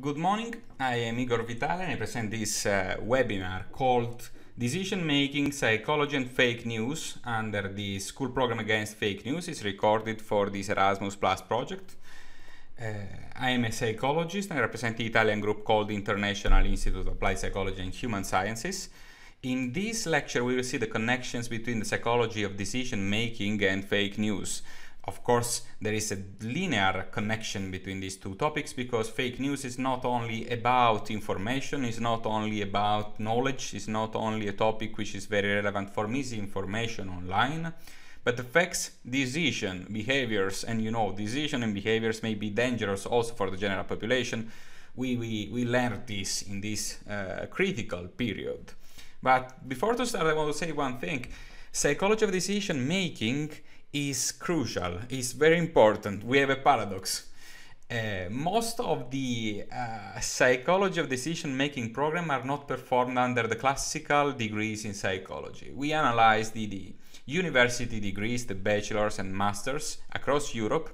Good morning, I am Igor Vitale and I present this uh, webinar called Decision Making, Psychology and Fake News under the School Program Against Fake News. It's recorded for this Erasmus Plus project. Uh, I am a psychologist and I represent the Italian group called International Institute of Applied Psychology and Human Sciences. In this lecture, we will see the connections between the psychology of decision making and fake news. Of course, there is a linear connection between these two topics because fake news is not only about information, it's not only about knowledge, it's not only a topic which is very relevant for misinformation online, but affects decision, behaviors, and you know, decision and behaviors may be dangerous also for the general population. We, we, we learned this in this uh, critical period. But before to start, I want to say one thing. Psychology of decision making is crucial, is very important. We have a paradox. Uh, most of the uh, psychology of decision making program are not performed under the classical degrees in psychology. We analyzed the, the university degrees, the bachelor's and master's across Europe,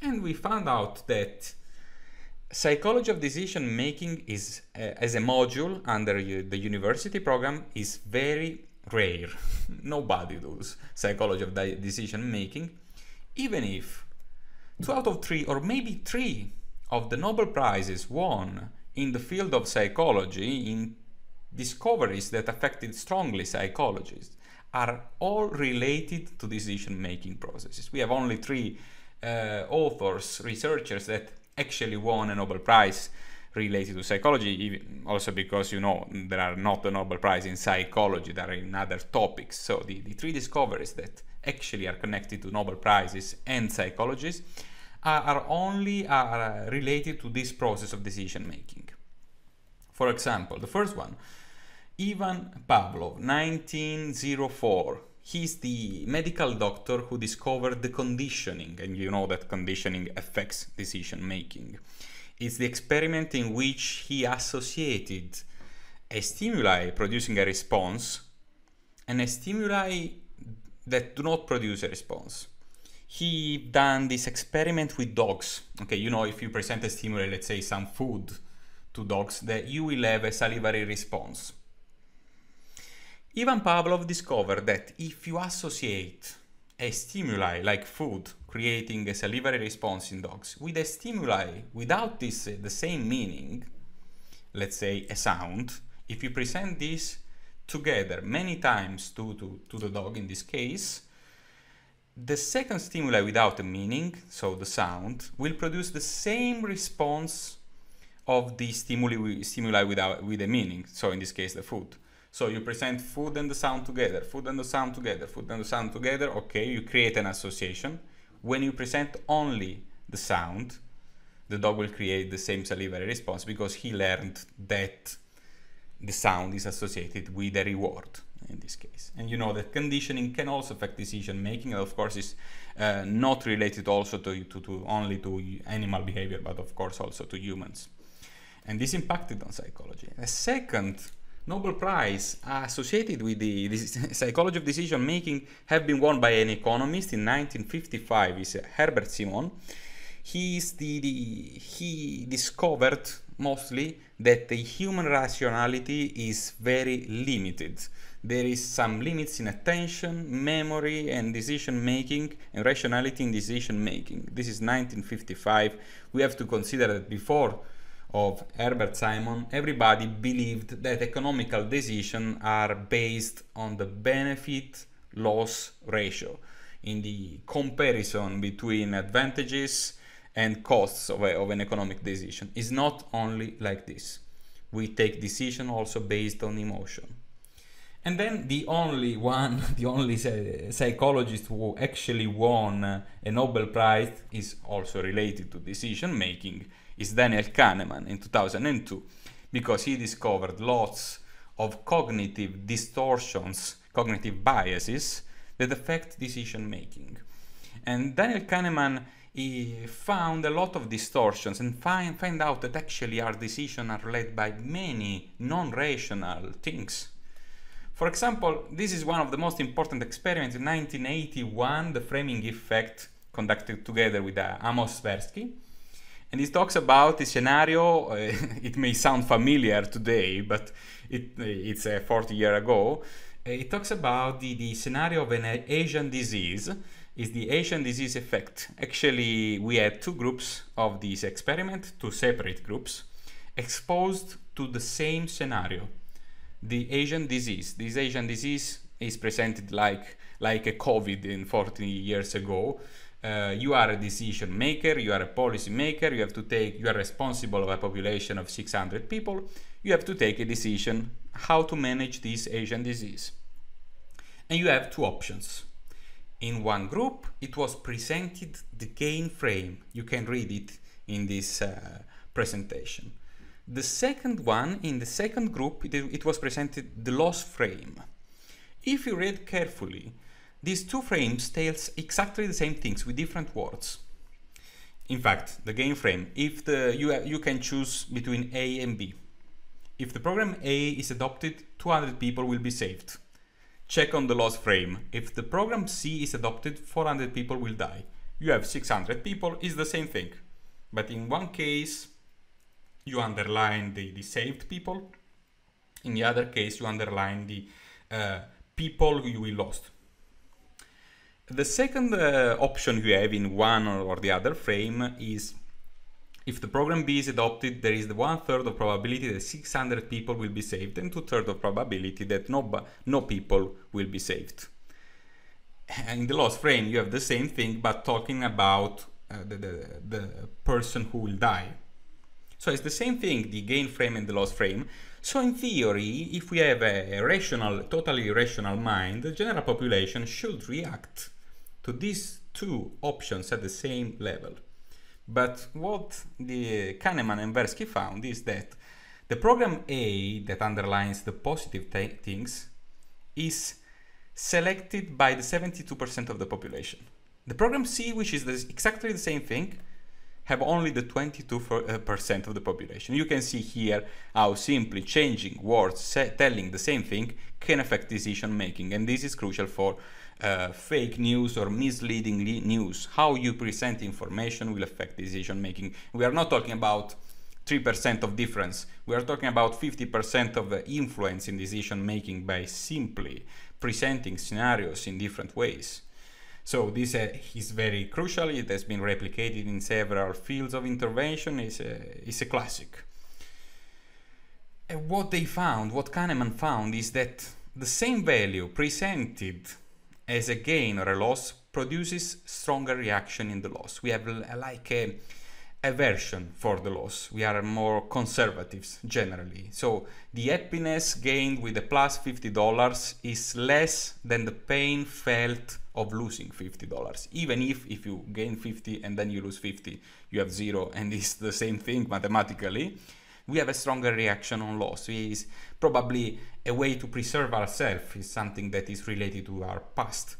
and we found out that psychology of decision making is uh, as a module under the university program is very rare. Nobody does psychology of decision making, even if two out of three, or maybe three, of the Nobel Prizes won in the field of psychology in discoveries that affected strongly psychologists are all related to decision making processes. We have only three uh, authors, researchers that actually won a Nobel Prize related to psychology, also because you know there are not the Nobel Prize in psychology, there are in other topics. So the, the three discoveries that actually are connected to Nobel Prizes and psychologies are, are only are related to this process of decision making. For example, the first one, Ivan Pavlov, 1904. He's the medical doctor who discovered the conditioning, and you know that conditioning affects decision making is the experiment in which he associated a stimuli producing a response and a stimuli that do not produce a response. He done this experiment with dogs. Okay, you know, if you present a stimuli, let's say some food to dogs, that you will have a salivary response. Ivan Pavlov discovered that if you associate a stimuli like food creating a salivary response in dogs with a stimuli without this uh, the same meaning, let's say a sound, if you present this together many times to, to, to the dog in this case, the second stimuli without a meaning, so the sound, will produce the same response of the stimuli, stimuli without, with a meaning, so in this case the food. So you present food and the sound together, food and the sound together, food and the sound together, okay, you create an association when you present only the sound, the dog will create the same salivary response because he learned that the sound is associated with a reward in this case. And you know that conditioning can also affect decision making. Of course, is uh, not related also to, to, to only to animal behavior, but of course also to humans. And this impacted on psychology. A second Nobel Prize associated with the, the psychology of decision making have been won by an economist in 1955, is Herbert Simon. He's the, the, he discovered mostly that the human rationality is very limited. There is some limits in attention, memory and decision making and rationality in decision making. This is 1955. We have to consider that before of Herbert Simon, everybody believed that economical decisions are based on the benefit loss ratio in the comparison between advantages and costs of, a, of an economic decision. It's not only like this. We take decision also based on emotion. And then the only one, the only psychologist who actually won a Nobel Prize is also related to decision making is Daniel Kahneman in 2002 because he discovered lots of cognitive distortions, cognitive biases that affect decision making. And Daniel Kahneman he found a lot of distortions and find, find out that actually our decisions are led by many non-rational things. For example, this is one of the most important experiments in 1981, the framing effect conducted together with uh, Amos Tversky and he talks about the scenario. Uh, it may sound familiar today, but it, uh, it's uh, 40 years ago. It uh, talks about the, the scenario of an Asian disease. Is the Asian disease effect? Actually, we had two groups of this experiment, two separate groups, exposed to the same scenario, the Asian disease. This Asian disease is presented like like a COVID in 40 years ago, uh, you are a decision maker, you are a policy maker, you have to take, you are responsible of a population of 600 people, you have to take a decision how to manage this Asian disease. And you have two options. In one group, it was presented the gain frame. You can read it in this uh, presentation. The second one, in the second group, it, it was presented the loss frame. If you read carefully, these two frames tells exactly the same things with different words. In fact, the game frame, if the, you, you can choose between A and B. If the program A is adopted, 200 people will be saved. Check on the lost frame. If the program C is adopted, 400 people will die. You have 600 people, it's the same thing. But in one case, you underline the, the saved people. In the other case, you underline the uh, people you will lost. The second uh, option you have in one or the other frame is if the program B is adopted, there is the one-third of probability that 600 people will be saved and two-thirds of probability that no, no people will be saved. In the loss frame, you have the same thing, but talking about uh, the, the, the person who will die. So it's the same thing, the gain frame and the loss frame. So in theory, if we have a rational, totally rational mind, the general population should react to these two options at the same level. But what the Kahneman and Versky found is that the program A that underlines the positive things is selected by the 72% of the population. The program C, which is the, exactly the same thing, have only the 22% uh, of the population. You can see here how simply changing words, telling the same thing can affect decision making. And this is crucial for uh, fake news or misleading news. How you present information will affect decision making. We are not talking about 3% of difference. We are talking about 50% of the uh, influence in decision making by simply presenting scenarios in different ways. So this uh, is very crucial. It has been replicated in several fields of intervention. It's a, it's a classic. And what they found, what Kahneman found, is that the same value presented as a gain or a loss produces stronger reaction in the loss. We have uh, like a aversion for the loss. We are more conservatives generally. So the happiness gained with the plus $50 is less than the pain felt of losing $50. Even if if you gain 50 and then you lose 50, you have zero and it's the same thing mathematically we have a stronger reaction on loss. It's probably a way to preserve ourselves is something that is related to our past.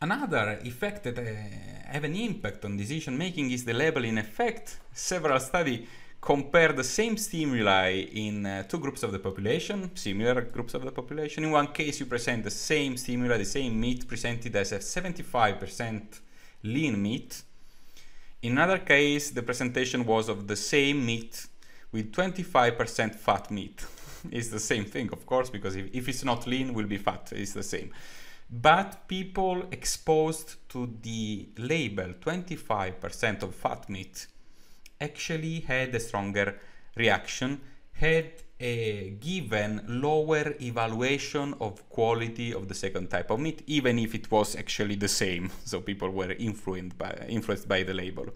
Another effect that uh, have an impact on decision making is the labeling effect. Several studies compare the same stimuli in uh, two groups of the population, similar groups of the population. In one case, you present the same stimuli, the same meat presented as a 75% lean meat, in another case, the presentation was of the same meat with 25% fat meat. it's the same thing, of course, because if, if it's not lean, will be fat. It's the same. But people exposed to the label 25% of fat meat actually had a stronger reaction had a given lower evaluation of quality of the second type of meat, even if it was actually the same. So people were influenced by, influenced by the label.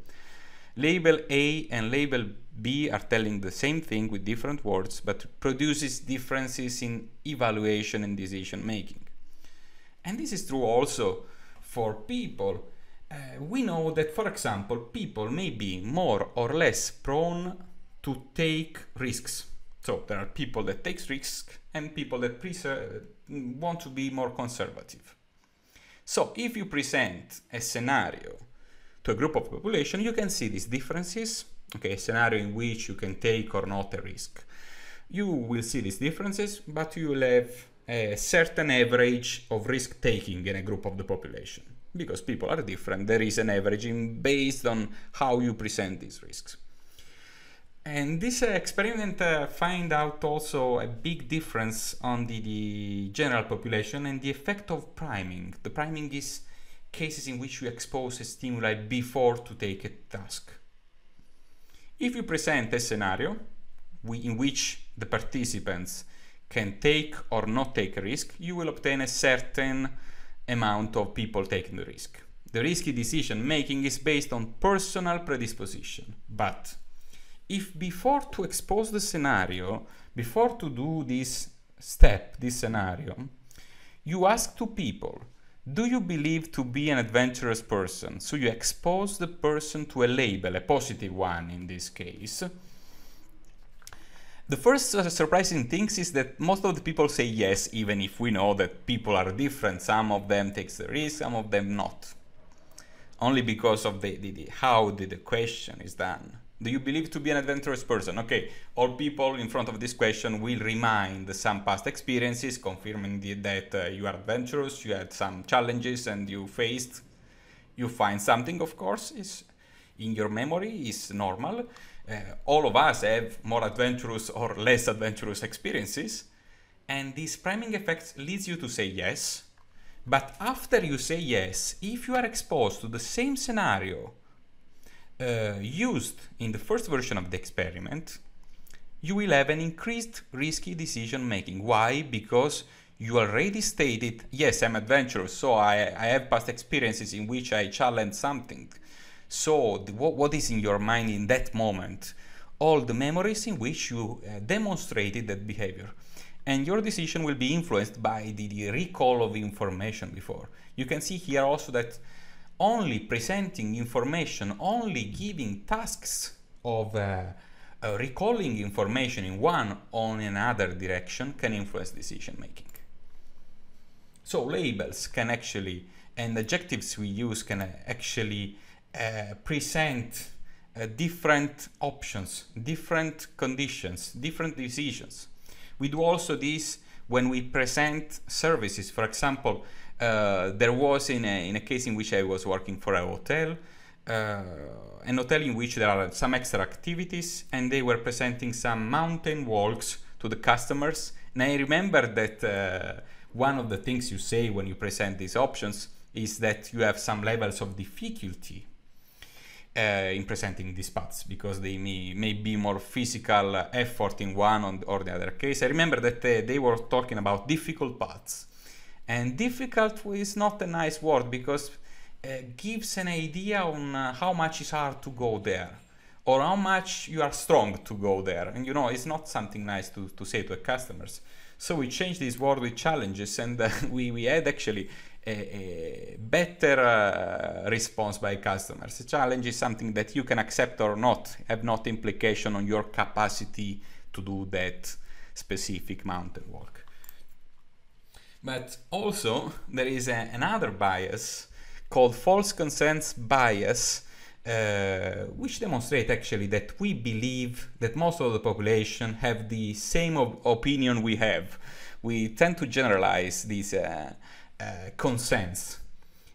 Label A and label B are telling the same thing with different words, but produces differences in evaluation and decision making. And this is true also for people. Uh, we know that, for example, people may be more or less prone to take risks so there are people that takes risks and people that want to be more conservative. So if you present a scenario to a group of population, you can see these differences, okay, a scenario in which you can take or not a risk. You will see these differences, but you will have a certain average of risk taking in a group of the population because people are different. There is an averaging based on how you present these risks. And this uh, experiment uh, find out also a big difference on the, the, general population and the effect of priming. The priming is cases in which we expose a stimuli before to take a task. If we present a scenario we, in which the participants can take or not take a risk, you will obtain a certain amount of people taking the risk. The risky decision making is based on personal predisposition, but if before to expose the scenario, before to do this step, this scenario, you ask two people, do you believe to be an adventurous person? So you expose the person to a label, a positive one in this case. The first surprising thing is that most of the people say yes, even if we know that people are different. Some of them takes the risk, some of them not. Only because of the, the, the how the, the question is done do you believe to be an adventurous person? Okay, all people in front of this question will remind some past experiences, confirming the, that uh, you are adventurous, you had some challenges and you faced, you find something, of course, is in your memory, is normal. Uh, all of us have more adventurous or less adventurous experiences. And this priming effect leads you to say yes. But after you say yes, if you are exposed to the same scenario uh, used in the first version of the experiment, you will have an increased risky decision making. Why? Because you already stated, yes, I'm adventurous, so I, I have past experiences in which I challenge something. So the, what, what is in your mind in that moment? All the memories in which you uh, demonstrated that behavior. And your decision will be influenced by the, the recall of information before. You can see here also that only presenting information, only giving tasks of uh, uh, recalling information in one or another direction can influence decision making. So labels can actually, and adjectives we use can uh, actually uh, present uh, different options, different conditions, different decisions. We do also this when we present services. For example, uh, there was in a, in a case in which I was working for a hotel, uh, an hotel in which there are some extra activities, and they were presenting some mountain walks to the customers. And I remember that uh, one of the things you say when you present these options is that you have some levels of difficulty uh, in presenting these paths because they may, may, be more physical effort in one or the other case. I remember that uh, they were talking about difficult paths and difficult is not a nice word because it uh, gives an idea on uh, how much it's hard to go there or how much you are strong to go there. And you know, it's not something nice to, to say to customers. So we changed this word with challenges and uh, we, we had actually a, a better uh, response by customers. A challenge is something that you can accept or not, have not implication on your capacity to do that specific mountain walk. But also, there is a, another bias called false consents bias, uh, which demonstrate actually that we believe that most of the population have the same opinion we have. We tend to generalize these uh, uh, consents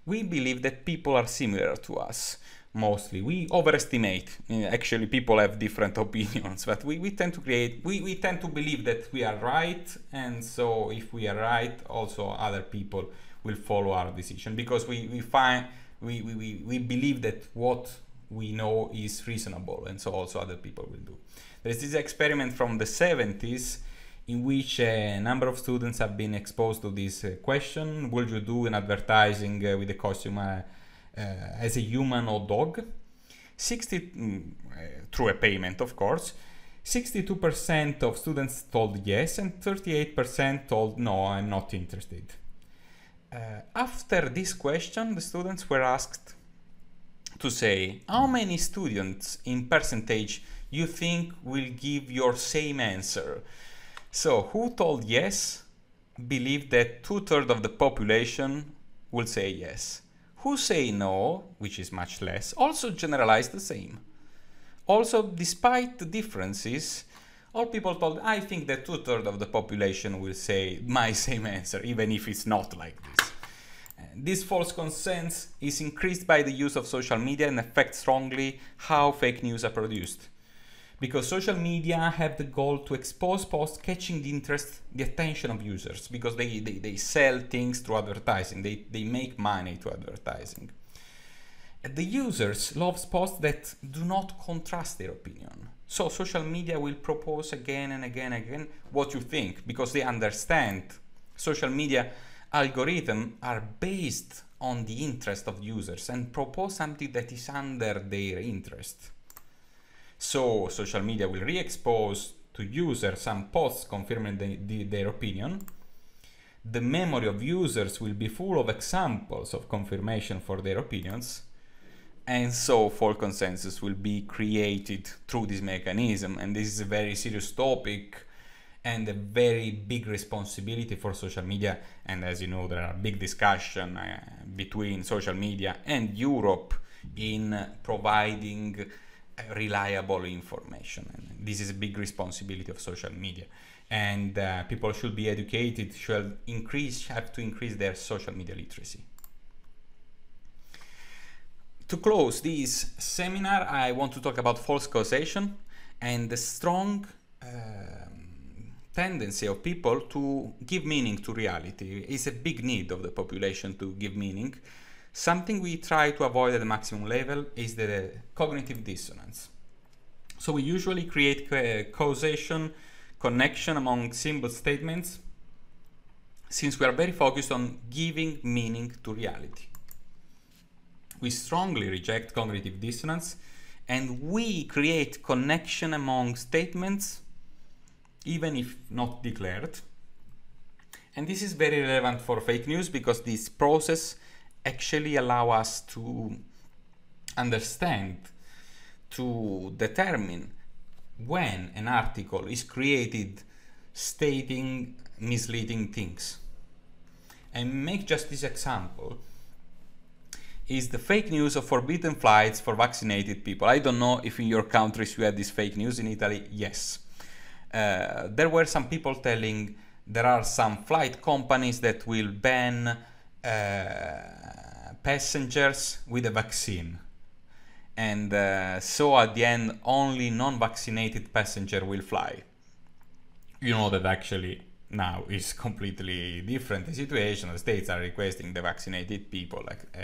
we believe that people are similar to us mostly. We overestimate. Actually, people have different opinions, but we, we tend to create, we, we tend to believe that we are right. And so if we are right, also other people will follow our decision because we, we find, we, we, we, we believe that what we know is reasonable. And so also other people will do. There's this experiment from the 70s in which a number of students have been exposed to this uh, question "Would you do an advertising uh, with a customer uh, as a human or dog? 60 mm, through a payment, of course. 62% of students told yes and 38% told no, I'm not interested. Uh, after this question, the students were asked to say how many students in percentage you think will give your same answer. So who told yes believe that two-thirds of the population will say yes. Who say no, which is much less, also generalize the same. Also, despite the differences, all people told, I think that two-thirds of the population will say my same answer, even if it's not like this. this false consensus is increased by the use of social media and affects strongly how fake news are produced because social media have the goal to expose posts catching the interest, the attention of users because they, they, they sell things through advertising, they, they make money through advertising. The users love posts that do not contrast their opinion. So social media will propose again and again and again what you think because they understand social media algorithm are based on the interest of users and propose something that is under their interest. So social media will re-expose to users some posts confirming the, the, their opinion. The memory of users will be full of examples of confirmation for their opinions. And so full consensus will be created through this mechanism. And this is a very serious topic and a very big responsibility for social media. And as you know, there are big discussion uh, between social media and Europe in providing reliable information. And this is a big responsibility of social media, and uh, people should be educated. Should increase have to increase their social media literacy. To close this seminar, I want to talk about false causation and the strong uh, tendency of people to give meaning to reality. It's a big need of the population to give meaning Something we try to avoid at the maximum level is the cognitive dissonance. So we usually create causation, connection among symbol statements, since we are very focused on giving meaning to reality. We strongly reject cognitive dissonance, and we create connection among statements, even if not declared. And this is very relevant for fake news because this process actually allow us to understand, to determine when an article is created stating misleading things. And make just this example is the fake news of forbidden flights for vaccinated people. I don't know if in your countries you had this fake news. In Italy, yes. Uh, there were some people telling there are some flight companies that will ban uh, passengers with a vaccine and uh, so at the end only non-vaccinated passenger will fly you know that actually now is completely different the situation the states are requesting the vaccinated people like uh,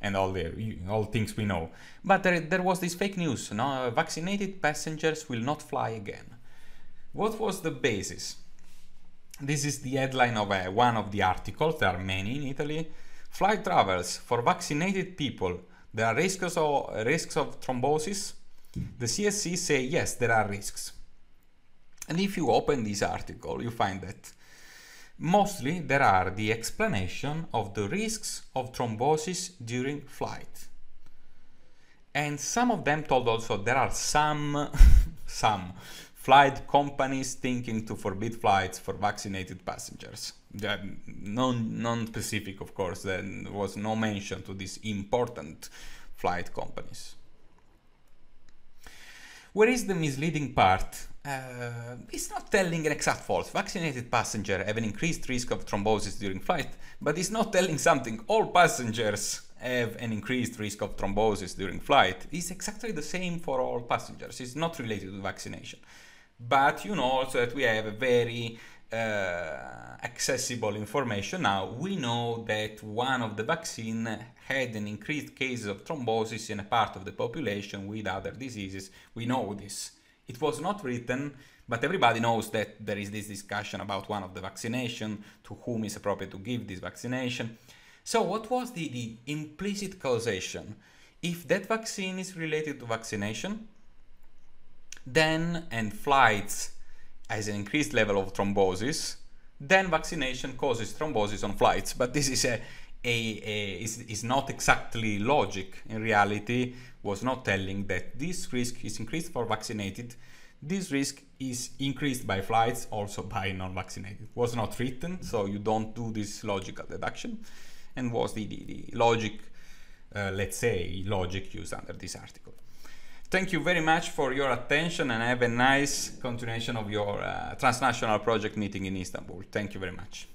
and all the all things we know but there, there was this fake news no vaccinated passengers will not fly again what was the basis this is the headline of a uh, one of the articles, there are many in Italy. Flight travels for vaccinated people, there are risks of, risks of thrombosis. The CSC say yes, there are risks. And if you open this article, you find that mostly there are the explanation of the risks of thrombosis during flight. And some of them told also there are some, some flight companies thinking to forbid flights for vaccinated passengers. Non, specific of course, there was no mention to these important flight companies. Where is the misleading part? Uh, it's not telling an exact false. Vaccinated passengers have an increased risk of thrombosis during flight, but it's not telling something. All passengers have an increased risk of thrombosis during flight. It's exactly the same for all passengers. It's not related to vaccination but you know also that we have a very uh, accessible information now. We know that one of the vaccine had an increased cases of thrombosis in a part of the population with other diseases. We know this. It was not written, but everybody knows that there is this discussion about one of the vaccination, to whom is appropriate to give this vaccination. So what was the, the implicit causation? If that vaccine is related to vaccination, then and flights has an increased level of thrombosis, then vaccination causes thrombosis on flights. But this is a, a, a is, is not exactly logic. In reality, was not telling that this risk is increased for vaccinated. This risk is increased by flights, also by non-vaccinated. Was not written, so you don't do this logical deduction, and was the, the, the logic, uh, let's say, logic used under this article thank you very much for your attention and have a nice continuation of your uh, transnational project meeting in Istanbul. Thank you very much.